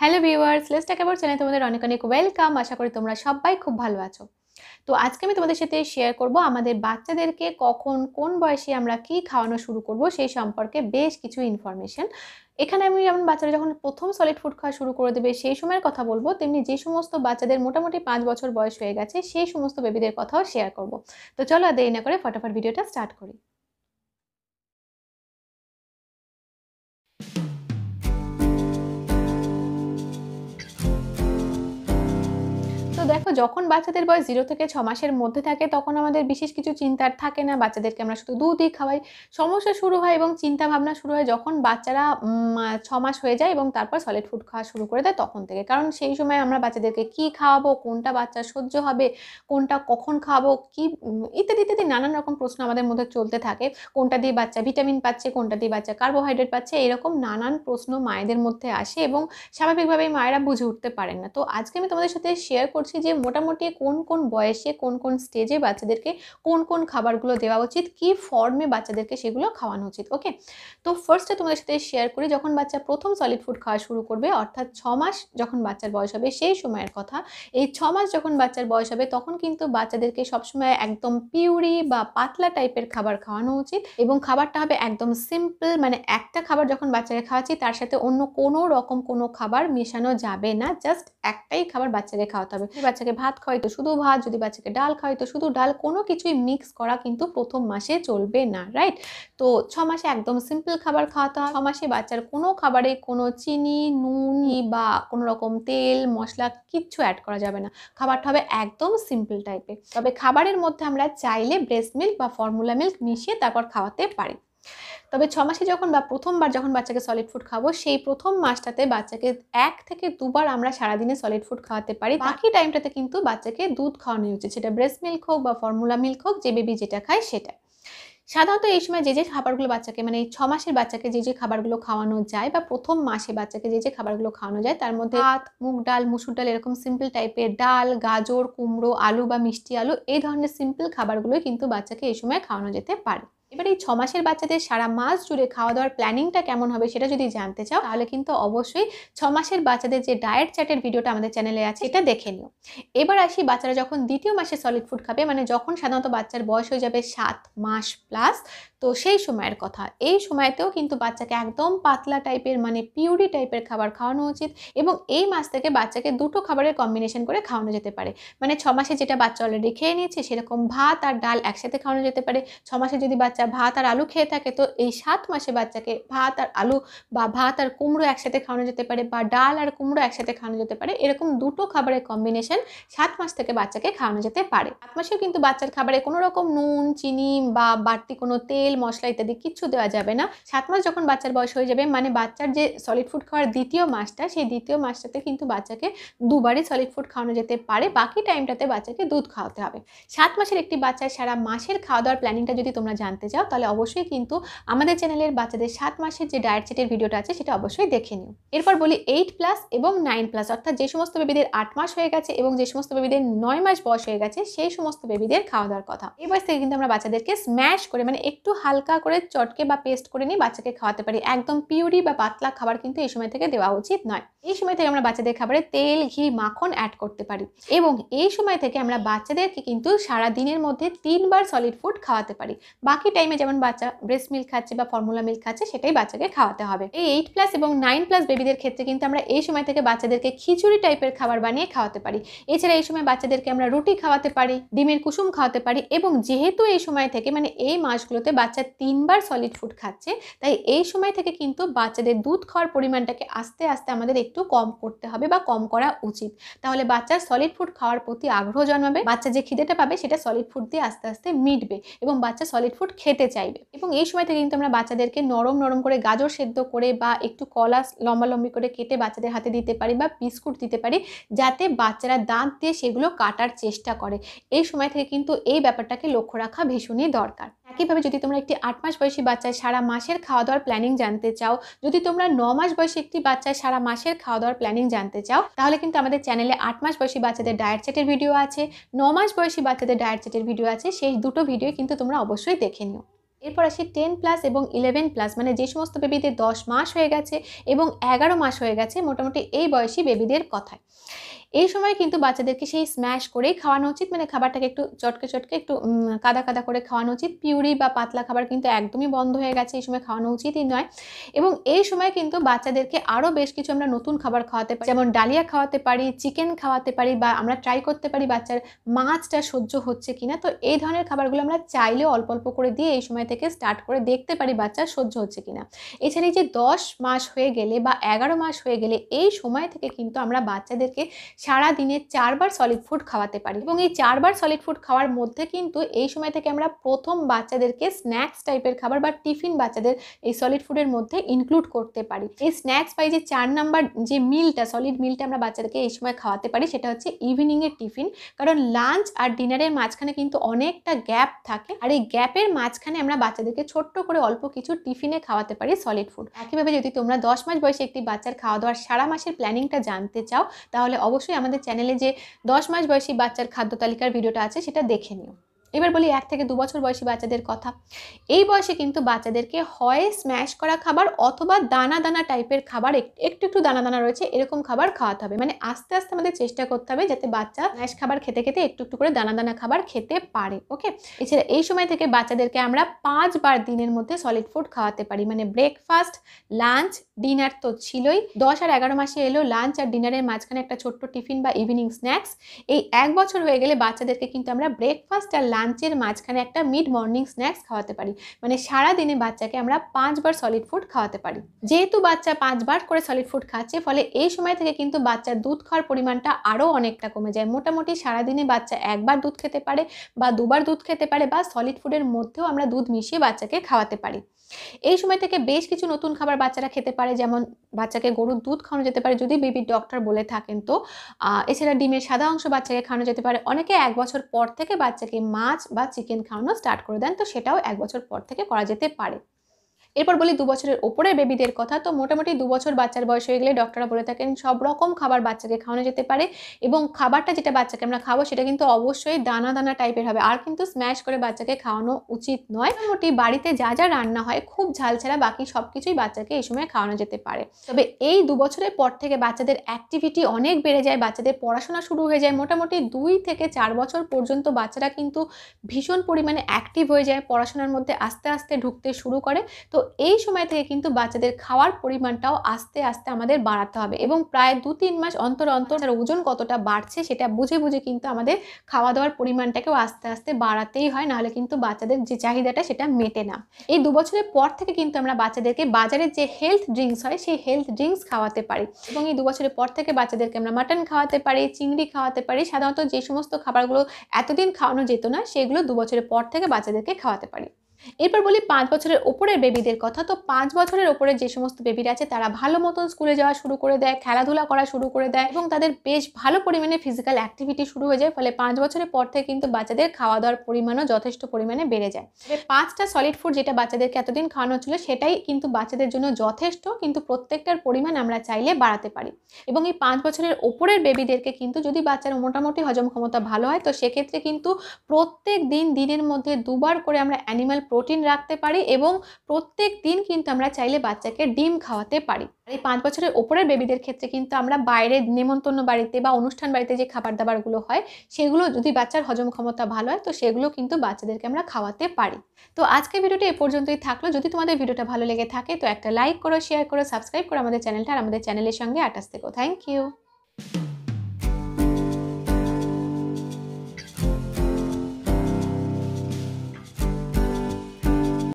hello viewers less টাকা চ্যানেলে তোমাদের অনেক অনেক ওয়েলকাম আশা করি তোমরা সবাই খুব ভালো আছো তো আজকে আমি তোমাদের সাথে শেয়ার করব আমাদের বাচ্চাদেরকে কখন কোন বয়সে আমরা কি খাওয়ানো শুরু করব সেই সম্পর্কে বেশ কিছু ইনফরমেশন এখানে আমি যেমন বাচ্চারা যখন প্রথম সলিড ফুড খাওয়া শুরু করে দেবে সেই সময়ের কথা বলবো তেমনি যে সমস্ত বাচ্চাদের মোটামুটি পাঁচ বছর বয়স হয়ে গেছে সেই সমস্ত বেবিদের কথাও শেয়ার করব তো চলো আর দেরি না করে ফটাফট ভিডিওটা স্টার্ট করি দেখো যখন বাচ্চাদের বয়স জিরো থেকে ছ মাসের মধ্যে থাকে তখন আমাদের বিশেষ কিছু চিন্তার থাকে না বাচ্চাদেরকে আমরা শুধু দুধই খাওয়াই সমস্যা শুরু হয় এবং চিন্তা ভাবনা শুরু হয় যখন বাচ্চারা ছ মাস হয়ে যায় এবং তারপর সলিড ফুড খাওয়া শুরু করে দেয় তখন থেকে কারণ সেই সময় আমরা বাচ্চাদেরকে কি খাওয়াবো কোনটা বাচ্চা সহ্য হবে কোনটা কখন খাওয়াবো কি ইত্যাদি ইত্যাদি নানান রকম প্রশ্ন আমাদের মধ্যে চলতে থাকে কোনটা দিয়ে বাচ্চা ভিটামিন পাচ্ছে কোনটা দিয়ে বাচ্চা কার্বোহাইড্রেট পাচ্ছে এরকম নানান প্রশ্ন মায়েদের মধ্যে আসে এবং স্বাভাবিকভাবেই মায়েরা বুঝে উঠতে পারেন না তো আজকে আমি তোমাদের সাথে শেয়ার করছি হচ্ছে যে মোটামুটি কোন কোন বয়সে কোন কোন স্টেজে বাচ্চাদেরকে কোন কোন খাবারগুলো দেওয়া উচিত কি ফর্মে বাচ্চাদেরকে সেগুলো খাওয়ানো উচিত ওকে তো ফার্স্টে তোমাদের সাথে শেয়ার করি যখন বাচ্চা প্রথম সলিড ফুড খাওয়া শুরু করবে অর্থাৎ ছ মাস যখন বাচ্চার বয়স হবে সেই সময়ের কথা এই ছ মাস যখন বাচ্চার বয়স হবে তখন কিন্তু বাচ্চাদেরকে সবসময় একদম পিউরি বা পাতলা টাইপের খাবার খাওয়ানো উচিত এবং খাবারটা হবে একদম সিম্পল মানে একটা খাবার যখন বাচ্চাকে খাওয়াচ্ছি তার সাথে অন্য কোনো রকম কোনো খাবার মেশানো যাবে না জাস্ট একটাই খাবার বাচ্চাকে খাওয়াতে হবে বাচ্চাকে ভাত খাওয়াইতো শুধু ভাত যদি বাচ্চাকে ডাল খাওয়াইতো শুধু ডাল কোনো কিছুই মিক্স করা কিন্তু প্রথম মাসে চলবে না রাইট তো ছ মাসে একদম সিম্পল খাবার খাওয়াতে হয় ছ মাসে বাচ্চার কোনো খাবারে কোনো চিনি নুন বা কোনো রকম তেল মশলা কিচ্ছু অ্যাড করা যাবে না খাবারটা হবে একদম সিম্পল টাইপের তবে খাবারের মধ্যে আমরা চাইলে ব্রেস্ট মিল্ক বা ফর্মুলা মিল্ক মিশিয়ে তারপর খাওয়াতে পারি তবে ছ মাসে যখন বা প্রথমবার যখন বাচ্চাকে সলিড ফুড খাবো সেই প্রথম মাসটাতে বাচ্চাকে এক থেকে দুবার আমরা সারাদিনে সলিড ফুড খাওয়াতে পারি বাকি টাইমটাতে কিন্তু বাচ্চাকে দুধ খাওয়ানো উচিত সেটা ব্রেস্ট মিল্ক হোক বা ফর্মুলা মিল্ক হোক যে বেবি যেটা খায় সেটা সাধারণত এই সময় যে যে খাবারগুলো বাচ্চাকে মানে ছ মাসের বাচ্চাকে যে যে খাবারগুলো খাওয়ানো যায় বা প্রথম মাসে বাচ্চাকে যে যে খাবারগুলো খাওয়ানো যায় তার মধ্যে ভাত মুগ ডাল মুসুর ডাল এরকম সিম্পল টাইপের ডাল গাজর কুমড়ো আলু বা মিষ্টি আলু এই ধরনের সিম্পল খাবারগুলোই কিন্তু বাচ্চাকে এই সময় খাওয়ানো যেতে পারে এবার এই মাসের বাচ্চাদের সারা মাস জুড়ে খাওয়া দাওয়ার প্ল্যানিংটা কেমন হবে সেটা যদি জানতে চাও তাহলে কিন্তু অবশ্যই ছ মাসের বাচ্চাদের যে ডায়েট চ্যাটের ভিডিওটা আমাদের চ্যানেলে আছে এটা দেখে নিও এবার আসি বাচ্চারা যখন দ্বিতীয় মাসে সলিড ফুড খাবে মানে যখন সাধারণত বাচ্চার বয়স হয়ে যাবে সাত মাস প্লাস তো সেই সময়ের কথা এই সময়তেও কিন্তু বাচ্চাকে একদম পাতলা টাইপের মানে পিউরি টাইপের খাবার খাওয়ানো উচিত এবং এই মাস থেকে বাচ্চাকে দুটো খাবারের কম্বিনেশন করে খাওয়ানো যেতে পারে মানে ছ মাসে যেটা বাচ্চা অলরেডি খেয়ে নিয়েছে সেরকম ভাত আর ডাল একসাথে খাওয়ানো যেতে পারে ছ মাসে যদি বাচ্চা বাচ্চা ভাত আর আলু খেয়ে থাকে তো এই সাত মাসে বাচ্চাকে ভাত আর আলু বা ভাত আর কুমড়ো একসাথে খাওয়ানো যেতে পারে বা ডাল আর কুমড়ো একসাথে খাওয়ানো যেতে পারে এরকম দুটো খাবারের কম্বিনেশন সাত মাস থেকে বাচ্চাকে খাওয়ানো যেতে পারে সাত মাসেও কিন্তু বাচ্চার খাবারে কোনো রকম নুন চিনি বা বাড়তি কোনো তেল মশলা ইত্যাদি কিচ্ছু দেওয়া যাবে না সাত মাস যখন বাচ্চার বয়স হয়ে যাবে মানে বাচ্চার যে সলিড ফুড খাওয়ার দ্বিতীয় মাসটা সেই দ্বিতীয় মাসটাতে কিন্তু বাচ্চাকে দুবারই সলিড ফুড খাওয়ানো যেতে পারে বাকি টাইমটাতে বাচ্চাকে দুধ খাওয়াতে হবে সাত মাসের একটি বাচ্চার সারা মাসের খাওয়া দাওয়ার প্ল্যানিংটা যদি তোমরা জানতে চাও যাও তাহলে অবশ্যই কিন্তু আমাদের চ্যানেলের বাচ্চাদের সাত মাসের যে ডায়েট চেটের ভিডিওটা আছে সেটা অবশ্যই দেখে নিও এরপর বলি এইট প্লাস এবং নাইন প্লাস অর্থাৎ যে সমস্ত বেবিদের আট মাস হয়ে গেছে এবং যে সমস্ত বেবিদের নয় মাস বয়স হয়ে গেছে সেই সমস্ত বেবিদের খাওয়া দাওয়ার কথা এই বয়স থেকে কিন্তু আমরা বাচ্চাদেরকে স্ম্যাশ করে মানে একটু হালকা করে চটকে বা পেস্ট করে নিয়ে বাচ্চাকে খাওয়াতে পারি একদম পিউরি বা পাতলা খাবার কিন্তু এই সময় থেকে দেওয়া উচিত নয় এই সময় থেকে আমরা বাচ্চাদের খাবারে তেল ঘি মাখন অ্যাড করতে পারি এবং এই সময় থেকে আমরা বাচ্চাদেরকে কিন্তু সারা দিনের মধ্যে তিনবার সলিড ফুড খাওয়াতে পারি বাকি টাইমে যেমন বাচ্চা ব্রেস্ট মিল্ক খাচ্ছে বা ফর্মুলা মিল্ক খাচ্ছে সেটাই বাচ্চাকে খাওয়াতে হবে এই এইট প্লাস এবং নাইন প্লাস বেবিদের ক্ষেত্রে কিন্তু আমরা এই সময় থেকে বাচ্চাদেরকে খিচুড়ি টাইপের খাবার বানিয়ে খাওয়াতে পারি এছাড়া এই সময় বাচ্চাদেরকে আমরা রুটি খাওয়াতে পারি ডিমের কুসুম খাওয়াতে পারি এবং যেহেতু এই সময় থেকে মানে এই মাসগুলোতে বাচ্চা তিনবার সলিড ফুড খাচ্ছে তাই এই সময় থেকে কিন্তু বাচ্চাদের দুধ খাওয়ার পরিমাণটাকে আস্তে আস্তে আমাদের একটু কম করতে হবে বা কম করা উচিত তাহলে বাচ্চার সলিড ফুড খাওয়ার প্রতি আগ্রহ জন্মাবে বাচ্চা যে খিদেটা পাবে সেটা সলিড ফুড দিয়ে আস্তে আস্তে মিটবে এবং বাচ্চা সলিড ফুড খেতে চাইবে এবং এই সময় থেকে কিন্তু আমরা বাচ্চাদেরকে নরম নরম করে গাজর সেদ্ধ করে বা একটু কলা লম্বালম্বি করে কেটে বাচ্চাদের হাতে দিতে পারি বা বিস্কুট দিতে পারি যাতে বাচ্চারা দাঁত দিয়ে সেগুলো কাটার চেষ্টা করে এই সময় থেকে কিন্তু এই ব্যাপারটাকে লক্ষ্য রাখা ভীষণই দরকার একইভাবে যদি তোমরা একটি আট মাস বয়সী বাচ্চায় সারা মাসের খাওয়া দাওয়ার প্ল্যানিং জানতে চাও যদি তোমরা ন মাস বয়সী একটি বাচ্চায় সারা মাসের খাওয়া দাওয়ার প্ল্যানিং জানতে চাও তাহলে কিন্তু আমাদের চ্যানেলে আট মাস বয়সী বাচ্চাদের ডায়েট চ্যাটের ভিডিও আছে ন মাস বয়সী বাচ্চাদের ডায়েট চ্যাটের ভিডিও আছে সেই দুটো ভিডিও কিন্তু তোমরা অবশ্যই দেখে নিও এরপর আসি টেন প্লাস এবং ইলেভেন প্লাস মানে যে সমস্ত বেবিদের দশ মাস হয়ে গেছে এবং এগারো মাস হয়ে গেছে মোটামুটি এই বয়সী বেবিদের কথায় এই সময় কিন্তু বাচ্চাদেরকে সেই স্ম্যাশ করেই খাওয়ানো উচিত মানে খাবারটাকে একটু চটকে চটকে একটু কাদা কাদা করে খাওয়ানো উচিত পিউরি বা পাতলা খাবার কিন্তু একদমই বন্ধ হয়ে গেছে এই সময় খাওয়ানো উচিতই নয় এবং এই সময় কিন্তু বাচ্চাদেরকে আরও বেশ কিছু আমরা নতুন খাবার খাওয়াতে পারি যেমন ডালিয়া খাওয়াতে পারি চিকেন খাওয়াতে পারি বা আমরা ট্রাই করতে পারি বাচ্চার মাছটা সহ্য হচ্ছে কিনা তো এই ধরনের খাবারগুলো আমরা চাইলেও অল্প অল্প করে দিয়ে এই সময় থেকে স্টার্ট করে দেখতে পারি বাচ্চা সহ্য হচ্ছে কিনা এছাড়া এই যে দশ মাস হয়ে গেলে বা এগারো মাস হয়ে গেলে এই সময় থেকে কিন্তু আমরা বাচ্চাদেরকে সারা দিনে চারবার সলিড ফুড খাওয়াতে পারি এবং এই চারবার সলিড ফুড খাওয়ার মধ্যে কিন্তু এই সময় থেকে আমরা প্রথম বাচ্চাদেরকে স্ন্যাক্স টাইপের খাবার বা টিফিন বাচ্চাদের এই সলিড ফুডের মধ্যে ইনক্লুড করতে পারি এই স্ন্যাক্স বা যে চার নাম্বার যে মিলটা সলিড মিলটা আমরা বাচ্চাদেরকে এই সময় খাওয়াতে পারি সেটা হচ্ছে ইভিনিংয়ের টিফিন কারণ লাঞ্চ আর ডিনারের মাঝখানে কিন্তু অনেকটা গ্যাপ থাকে আর এই গ্যাপের মাঝখানে আমরা বাচ্চাদেরকে ছোট্ট করে অল্প কিছু টিফিনে খাওয়াতে পারি সলিড ফুড একইভাবে যদি তোমরা দশ মাস বয়সে একটি বাচ্চার খাওয়া দাওয়ার সারা মাসের প্ল্যানিংটা জানতে চাও তাহলে অবশ্যই অবশ্যই আমাদের চ্যানেলে যে দশ মাস বয়সী বাচ্চার খাদ্য তালিকার ভিডিওটা আছে সেটা দেখে নিও এবার বলি এক থেকে দু বছর বয়সী বাচ্চাদের কথা এই বয়সে কিন্তু বাচ্চাদেরকে হয় স্ম্যাশ করা খাবার অথবা দানা দানা টাইপের খাবার একটু একটু দানা দানা রয়েছে এরকম খাবার খাওয়াতে হবে মানে আস্তে আস্তে আমাদের চেষ্টা করতে হবে যাতে বাচ্চা স্ম্যাশ খাবার খেতে খেতে একটু একটু করে দানা দানা খাবার খেতে পারে ওকে এছাড়া এই সময় থেকে বাচ্চাদেরকে আমরা পাঁচবার দিনের মধ্যে সলিড ফুড খাওয়াতে পারি মানে ব্রেকফাস্ট লাঞ্চ ডিনার তো ছিলই দশ আর এগারো মাসে এলো লাঞ্চ আর ডিনারের মাঝখানে একটা ছোট্ট টিফিন বা ইভিনিং স্ন্যাক্স এই এক বছর হয়ে গেলে বাচ্চাদেরকে কিন্তু আমরা ব্রেকফাস্ট আর লাঞ্চের মাঝখানে একটা মিড মর্নিং স্ন্যাক্স খাওয়াতে পারি মানে সারা দিনে বাচ্চাকে আমরা পাঁচবার সলিড ফুড খাওয়াতে পারি যেহেতু বাচ্চা পাঁচবার করে সলিড ফুড খাচ্ছে ফলে এই সময় থেকে কিন্তু বাচ্চার দুধ খাওয়ার পরিমাণটা আরও অনেকটা কমে যায় মোটামুটি সারাদিনে বাচ্চা একবার দুধ খেতে পারে বা দুবার দুধ খেতে পারে বা সলিড ফুডের মধ্যেও আমরা দুধ মিশিয়ে বাচ্চাকে খাওয়াতে পারি এই সময় থেকে বেশ কিছু নতুন খাবার বাচ্চারা খেতে পারে পারে যেমন বাচ্চাকে গরুর দুধ খাওয়ানো যেতে পারে যদি বেবির ডক্টর বলে থাকেন তো এছাড়া ডিমের সাদা অংশ বাচ্চাকে খাওয়ানো যেতে পারে অনেকে এক বছর পর থেকে বাচ্চাকে মাছ বা চিকেন খাওয়ানো স্টার্ট করে দেন তো সেটাও এক বছর পর থেকে করা যেতে পারে এরপর বলি দু বছরের ওপরের বেবিদের কথা তো মোটামুটি দু বছর বাচ্চার বয়স হয়ে গেলে ডক্টররা বলে থাকেন সব রকম খাবার বাচ্চাকে খাওয়ানো যেতে পারে এবং খাবারটা যেটা বাচ্চাকে আমরা খাবো সেটা কিন্তু অবশ্যই দানা দানা টাইপের হবে আর কিন্তু স্ম্যাশ করে বাচ্চাকে খাওয়ানো উচিত নয় মোটামুটি বাড়িতে যা যা রান্না হয় খুব ঝাল ছাড়া বাকি সব কিছুই বাচ্চাকে এই সময় খাওয়ানো যেতে পারে তবে এই দু বছরের পর থেকে বাচ্চাদের অ্যাক্টিভিটি অনেক বেড়ে যায় বাচ্চাদের পড়াশোনা শুরু হয়ে যায় মোটামুটি দুই থেকে চার বছর পর্যন্ত বাচ্চারা কিন্তু ভীষণ পরিমাণে অ্যাক্টিভ হয়ে যায় পড়াশোনার মধ্যে আস্তে আস্তে ঢুকতে শুরু করে তো এই সময় থেকে কিন্তু বাচ্চাদের খাওয়ার পরিমাণটাও আস্তে আস্তে আমাদের বাড়াতে হবে এবং প্রায় দু তিন মাস অন্তর অন্তর তার ওজন কতটা বাড়ছে সেটা বুঝে বুঝে কিন্তু আমাদের খাওয়া দাওয়ার পরিমাণটাকেও আস্তে আস্তে বাড়াতেই হয় নাহলে কিন্তু বাচ্চাদের যে চাহিদাটা সেটা মেটে না এই দু বছরের পর থেকে কিন্তু আমরা বাচ্চাদেরকে বাজারের যে হেলথ ড্রিঙ্কস হয় সেই হেলথ ড্রিঙ্কস খাওয়াতে পারি এবং এই দু বছরের পর থেকে বাচ্চাদেরকে আমরা মাটন খাওয়াতে পারি চিংড়ি খাওয়াতে পারি সাধারণত যে সমস্ত খাবারগুলো এতদিন খাওয়ানো যেত না সেগুলো দু বছরের পর থেকে বাচ্চাদেরকে খাওয়াতে পারি এরপর বলি পাঁচ বছরের ওপরের বেবিদের কথা তো পাঁচ বছরের ওপরে যে সমস্ত বেবিরা আছে তারা ভালো মতন স্কুলে যাওয়া শুরু করে দেয় খেলাধুলা করা শুরু করে দেয় এবং তাদের বেশ ভালো পরিমাণে ফিজিক্যাল অ্যাক্টিভিটি শুরু হয়ে যায় ফলে পাঁচ বছরের পর থেকে কিন্তু বাচ্চাদের খাওয়া দাওয়ার পরিমাণও যথেষ্ট পরিমাণে বেড়ে যায় পাঁচটা সলিড ফুড যেটা বাচ্চাদেরকে এতদিন খাওয়ানো ছিল সেটাই কিন্তু বাচ্চাদের জন্য যথেষ্ট কিন্তু প্রত্যেকটার পরিমাণ আমরা চাইলে বাড়াতে পারি এবং এই পাঁচ বছরের ওপরের বেবিদেরকে কিন্তু যদি বাচ্চার মোটামুটি হজম ক্ষমতা ভালো হয় তো সেক্ষেত্রে কিন্তু প্রত্যেক দিন দিনের মধ্যে দুবার করে আমরা অ্যানিমাল প্রোটিন রাখতে পারি এবং প্রত্যেক দিন কিন্তু আমরা চাইলে বাচ্চাকে ডিম খাওয়াতে পারি আর এই পাঁচ বছরের ওপরের বেবিদের ক্ষেত্রে কিন্তু আমরা বাইরে নেমন্তন্ন বাড়িতে বা অনুষ্ঠান বাড়িতে যে খাবার দাবারগুলো হয় সেগুলো যদি বাচ্চার হজম ক্ষমতা ভালো হয় তো সেগুলো কিন্তু বাচ্চাদেরকে আমরা খাওয়াতে পারি তো আজকে ভিডিওটি এ পর্যন্তই থাকলো যদি তোমাদের ভিডিওটা ভালো লেগে থাকে তো একটা লাইক করো শেয়ার করো সাবস্ক্রাইব করো আমাদের চ্যানেলটা আর আমাদের চ্যানেলের সঙ্গে আটাস থেকেও থ্যাংক ইউ